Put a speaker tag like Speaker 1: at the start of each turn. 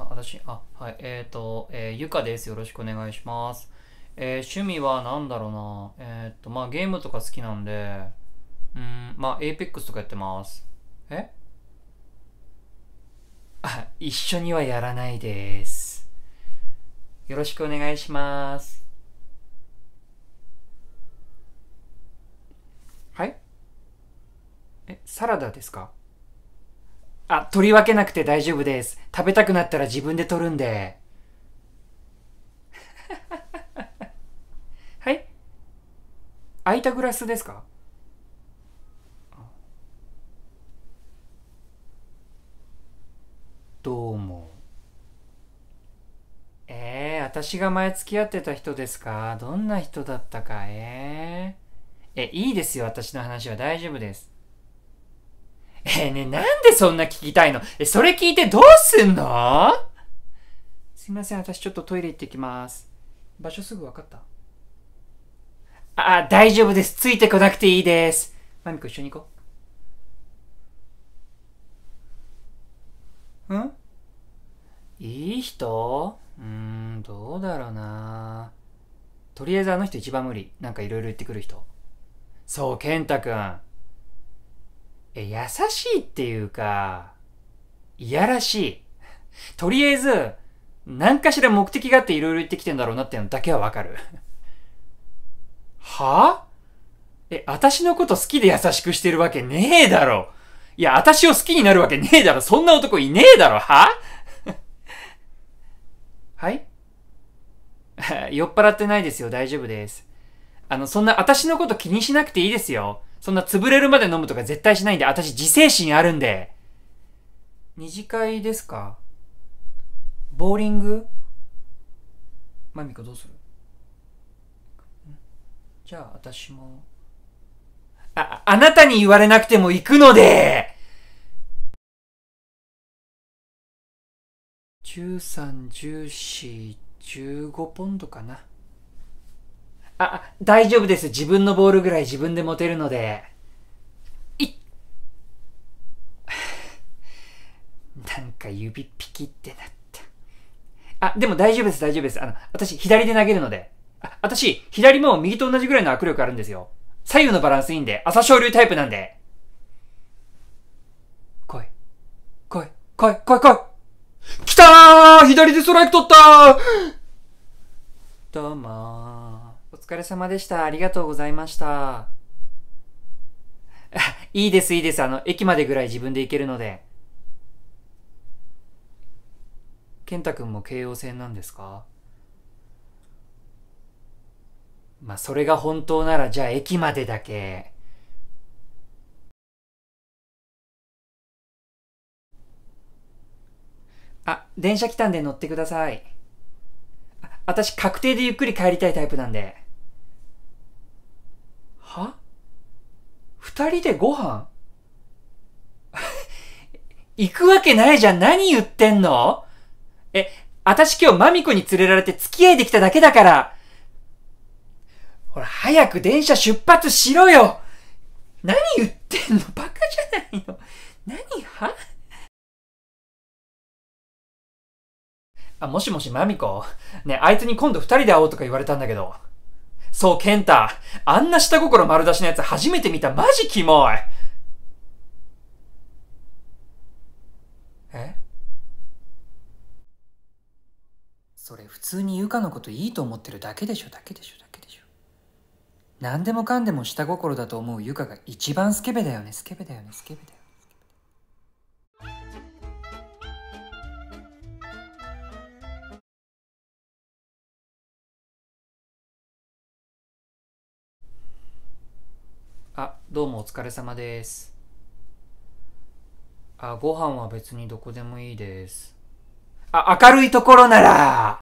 Speaker 1: あ、私、あ、はい、えっ、ー、と、えー、ゆかです。よろしくお願いします。えー、趣味は何だろうな。えっ、ー、と、まあ、ゲームとか好きなんで、うん、まあ、エイペックスとかやってます。え あ、一緒にはやらないです。よろしくお願いします。はいえ、サラダですかあ、取り分けなくて大丈夫です。食べたくなったら自分で取るんで。はい空いたグラスですかどうも。えー、私が前付き合ってた人ですかどんな人だったかえー、え、いいですよ、私の話は大丈夫です。えー、ね、なんでそんな聞きたいのえ、それ聞いてどうすんのすいません、私ちょっとトイレ行ってきます。場所すぐ分かったあ、大丈夫です。ついてこなくていいです。マミコ一緒に行こう。んいい人うーん、どうだろうなとりあえずあの人一番無理。なんかいろいろ言ってくる人。そう、健太くん。優しいっていうか、いやらしい。とりあえず、何かしら目的があっていろいろ言ってきてんだろうなっていうのだけはわかる。はぁ、あ、え、私のこと好きで優しくしてるわけねえだろ。いや、私を好きになるわけねえだろ。そんな男いねえだろ。は はい 酔っ払ってないですよ。大丈夫です。あの、そんな私のこと気にしなくていいですよ。そんな潰れるまで飲むとか絶対しないんで、私自制心あるんで。二次会ですかボーリングマミカどうするじゃあ私も。あ、あなたに言われなくても行くので13、14、15ポンドかな。あ、大丈夫です。自分のボールぐらい自分で持てるので。いっなんか指ピキってなった。あ、でも大丈夫です、大丈夫です。あの、私、左で投げるので。あ、私、左も右と同じぐらいの握力あるんですよ。左右のバランスいいんで、朝昇竜タイプなんで。来い。来い。来い、来い、来い。来たー左でストライク取ったーどうもー。疲れ様でした。ありがとうございました。いいです、いいです。あの、駅までぐらい自分で行けるので。健太くんも京王線なんですかまあ、それが本当なら、じゃあ駅までだけ。あ、電車来たんで乗ってください。あ私、確定でゆっくり帰りたいタイプなんで。二人でご飯 行くわけないじゃん。何言ってんのえ、あたし今日マミコに連れられて付き合いできただけだから。ほら、早く電車出発しろよ何言ってんのバカじゃないの何はあ、もしもし、マミコ。ね、あいつに今度二人で会おうとか言われたんだけど。そう、ケンタ。あんな下心丸出しのやつ初めて見た。マジキモい。えそれ普通にゆかのこといいと思ってるだけでしょ、だけでしょ、だけでしょ。何でもかんでも下心だと思うゆかが一番スケベだよね、スケベだよね、スケベだよね。あ、どうもお疲れ様です。あ、ご飯は別にどこでもいいです。あ、明るいところなら